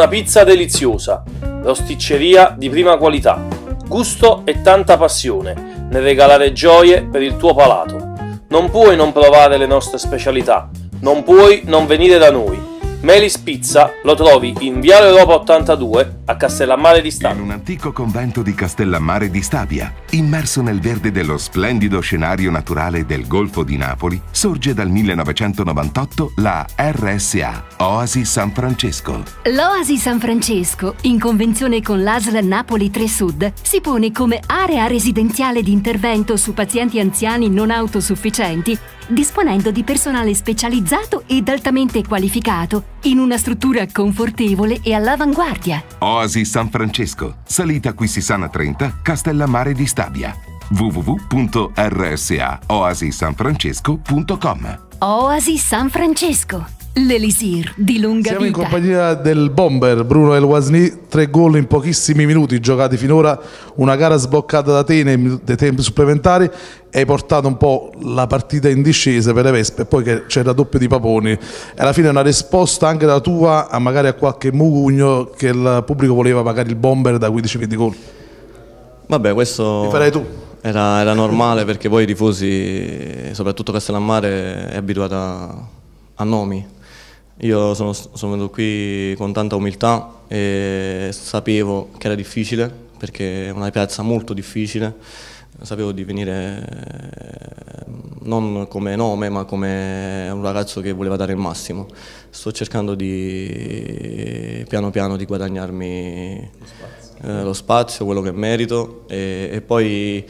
Una pizza deliziosa, rosticceria di prima qualità, gusto e tanta passione nel regalare gioie per il tuo palato. Non puoi non provare le nostre specialità, non puoi non venire da noi. Melis Pizza lo trovi in Viale Europa 82 a Castellammare di Stabia. In un antico convento di Castellammare di Stabia, immerso nel verde dello splendido scenario naturale del Golfo di Napoli, sorge dal 1998 la RSA, Oasi San Francesco. L'Oasi San Francesco, in convenzione con l'ASL Napoli 3 Sud, si pone come area residenziale di intervento su pazienti anziani non autosufficienti, disponendo di personale specializzato ed altamente qualificato in una struttura confortevole e all'avanguardia. Oasi San Francesco, salita Quissisana 30, Castellammare di Stabia. www.rsaoasisanfrancesco.com Oasi San Francesco L'Elisir di lunga Siamo vita. Siamo in compagnia del bomber Bruno El Wasni, tre gol in pochissimi minuti giocati finora, una gara sboccata da te nei, nei tempi supplementari, hai portato un po' la partita in discesa per le Vespe e poi c'è la doppia di Paponi. e Alla fine è una risposta anche da tua a magari a qualche mugugno che il pubblico voleva magari il bomber da 15-20 gol. Vabbè, questo... Li farai tu? Era, era normale perché poi i tifosi, soprattutto Castellammare, è abituata a nomi io sono, sono venuto qui con tanta umiltà e sapevo che era difficile perché è una piazza molto difficile, sapevo di venire eh, non come nome ma come un ragazzo che voleva dare il massimo. Sto cercando di piano piano di guadagnarmi lo spazio, eh, lo spazio quello che merito e, e poi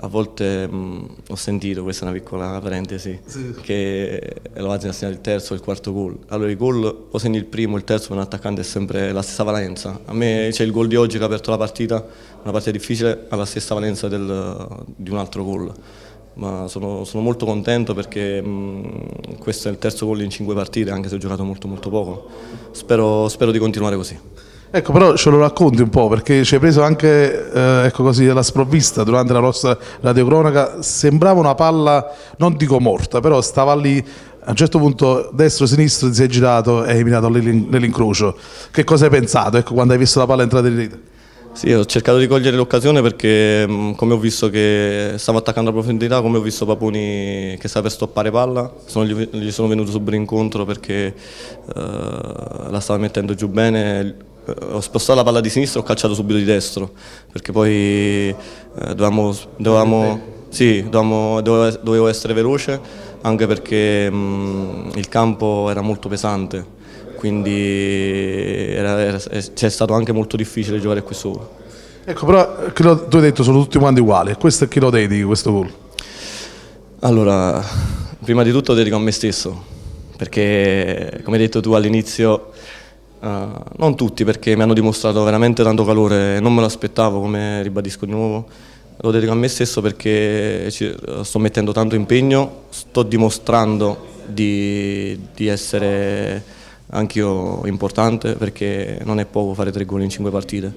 a volte mh, mm, ho sentito, questa è una piccola parentesi, sì. che l'Oazio ha segnato il terzo e il quarto gol. Allora i gol, o segni il primo o il terzo, per un attaccante è sempre la stessa valenza. A me c'è il gol di oggi che ha aperto la partita, una partita difficile, ha la stessa valenza del, di un altro gol. Ma sono, sono molto contento perché mh, mm, questo è il terzo gol in cinque partite, anche se ho giocato molto molto poco. spero, spero di continuare così. Ecco, però ce lo racconti un po', perché ci hai preso anche, eh, ecco così, alla sprovvista durante la nostra radiocronaca, sembrava una palla, non dico morta, però stava lì, a un certo punto destro-sinistro ti sei girato e hai eliminato nell'incrocio. Che cosa hai pensato, ecco, quando hai visto la palla entrare in rete? Sì, ho cercato di cogliere l'occasione perché mm, come ho visto che stavo attaccando a profondità, come ho visto Paponi che sta per stoppare palla, sono, gli, gli sono venuto subito incontro perché eh, la stava mettendo giù bene, eh, ho spostato la palla di sinistra e ho calciato subito di destro, perché poi eh, dovevamo, dovevamo, sì, dovevamo, dovevo, essere veloce, anche perché mh, mm, il campo era molto pesante, quindi è stato anche molto difficile giocare qui solo. Ecco, però eh, tu hai detto sono tutti quanti uguali, questo chi lo dedichi questo gol? Allora, prima di tutto lo dedico a me stesso, perché come hai detto tu all'inizio Uh, non tutti perché mi hanno dimostrato veramente tanto calore, non me lo aspettavo come ribadisco di nuovo, lo dedico a me stesso perché ci, eh, sto mettendo tanto impegno, sto dimostrando di, di essere anch'io importante perché non è poco fare tre gol in cinque partite.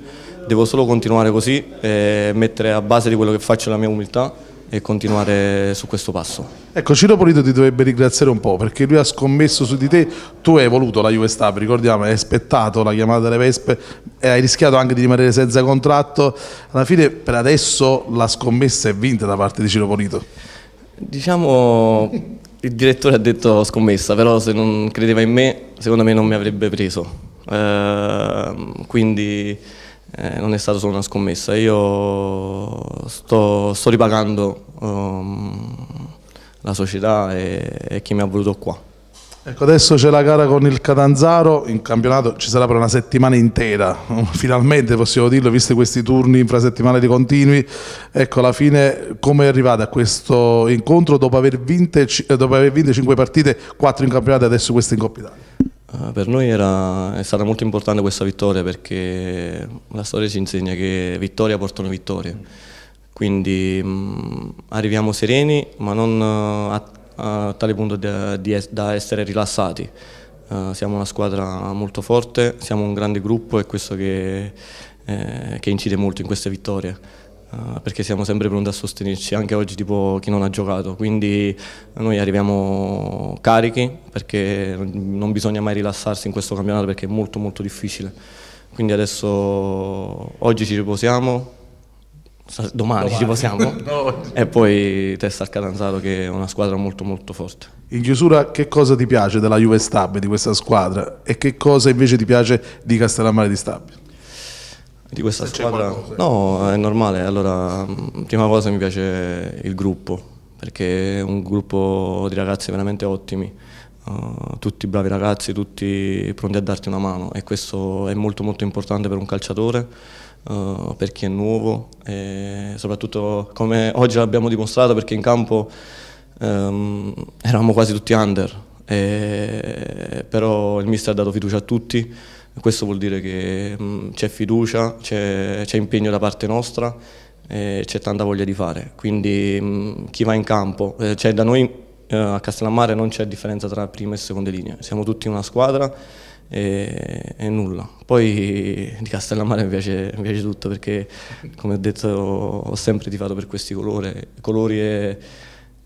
Devo solo continuare così e mettere a base di quello che faccio la mia umiltà e continuare su questo passo. Ecco, Ciro Polito ti dovrebbe ringraziare un po' perché lui ha scommesso su di te, tu hai voluto la Juve Stab, ricordiamo, hai aspettato la chiamata delle Vespe e hai rischiato anche di rimanere senza contratto. Alla fine per adesso la scommessa è vinta da parte di Ciro Polito. Diciamo il direttore ha detto scommessa, però se non credeva in me, secondo me non mi avrebbe preso. Eh, quindi eh, non è stata solo una scommessa. Io sto, sto ripagando um, la società e, e chi mi ha voluto qua. Ecco, adesso c'è la gara con il Catanzaro, in campionato ci sarà per una settimana intera, finalmente possiamo dirlo, visti questi turni infrasettimanali continui. Ecco, alla fine come è arrivata a questo incontro dopo aver, vinte, eh, dopo aver vinto 5 partite, 4 in campionato e adesso questa in Coppa Italia? Eh, per noi era, è stata molto importante questa vittoria perché la storia ci insegna che vittoria portano vittorie, quindi mh, mm, arriviamo sereni ma non eh, attenti a tale punto da, da essere rilassati. Uh, siamo una squadra molto forte, siamo un grande gruppo e questo che, eh, che incide molto in queste vittorie. Uh, perché siamo sempre pronti a sostenerci, anche oggi tipo chi non ha giocato, quindi noi arriviamo carichi perché non bisogna mai rilassarsi in questo campionato perché è molto molto difficile, quindi adesso oggi ci riposiamo, domani, domani. ci possiamo no. e poi testa al Catanzaro che è una squadra molto molto forte in chiusura che cosa ti piace della Juve Stab di questa squadra e che cosa invece ti piace di Castellammare di Stab di questa Se squadra no è normale allora prima cosa mi piace il gruppo perché è un gruppo di ragazzi veramente ottimi Uh, tutti bravi ragazzi, tutti pronti a darti una mano e questo è molto molto importante per un calciatore uh, perché è nuovo e soprattutto come oggi l'abbiamo dimostrato perché in campo um, eravamo quasi tutti under, e, però il mister ha dato fiducia a tutti, questo vuol dire che mm, c'è fiducia, c'è impegno da parte nostra e c'è tanta voglia di fare, quindi um, chi va in campo, eh, cioè da noi uh, a Castellammare non c'è differenza tra prima e seconda linea, siamo tutti una squadra e, e nulla. Poi di Castellammare mi piace, mi piace, tutto perché come ho detto ho sempre tifato per questi colore, colori e,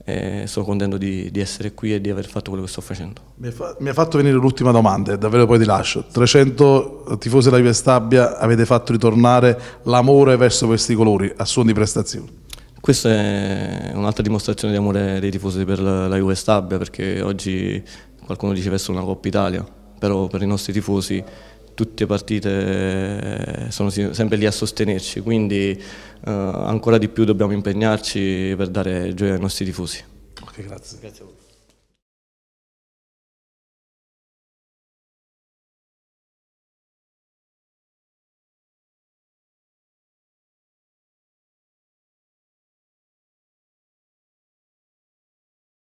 e sono contento di, di, essere qui e di aver fatto quello che sto facendo. Mi, fa, mi ha fatto venire l'ultima domanda e davvero poi ti lascio. 300 tifosi della Juve Stabia avete fatto ritornare l'amore verso questi colori a suon di prestazioni. Questa è un'altra dimostrazione di amore dei tifosi per la Juve Stabia perché oggi qualcuno diceva è solo una Coppa Italia però per i nostri tifosi tutte le partite eh, sono sempre lì a sostenerci, quindi eh, ancora di più dobbiamo impegnarci per dare gioia ai nostri tifosi. Okay, grazie. grazie